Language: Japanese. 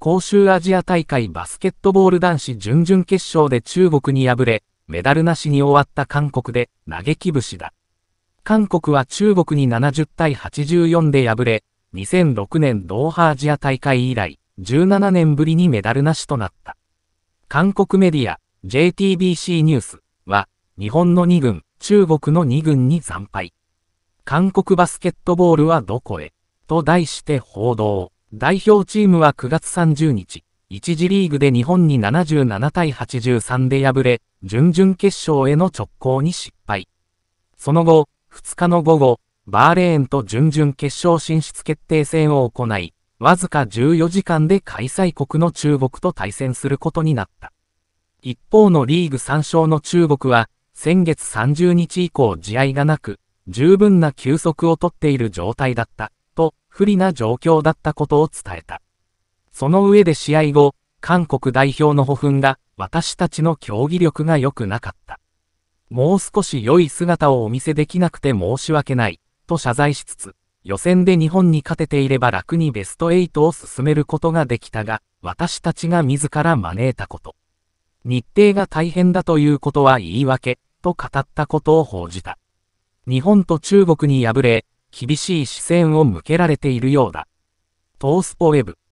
公衆アジア大会バスケットボール男子準々決勝で中国に敗れ、メダルなしに終わった韓国で嘆き節だ。韓国は中国に70対84で敗れ、2006年ドーハアジア大会以来、17年ぶりにメダルなしとなった。韓国メディア、JTBC ニュースは、日本の2軍、中国の2軍に惨敗。韓国バスケットボールはどこへと題して報道。代表チームは9月30日、1次リーグで日本に77対83で敗れ、準々決勝への直行に失敗。その後、2日の午後、バーレーンと準々決勝進出決定戦を行い、わずか14時間で開催国の中国と対戦することになった。一方のリーグ3勝の中国は、先月30日以降試合がなく、十分な休息をとっている状態だった。不利な状況だったことを伝えた。その上で試合後、韓国代表の古墳が私たちの競技力が良くなかった。もう少し良い姿をお見せできなくて申し訳ない、と謝罪しつつ、予選で日本に勝てていれば楽にベスト8を進めることができたが、私たちが自ら招いたこと。日程が大変だということは言い訳、と語ったことを報じた。日本と中国に敗れ、厳しい視線を向けられているようだ。トースポウェブ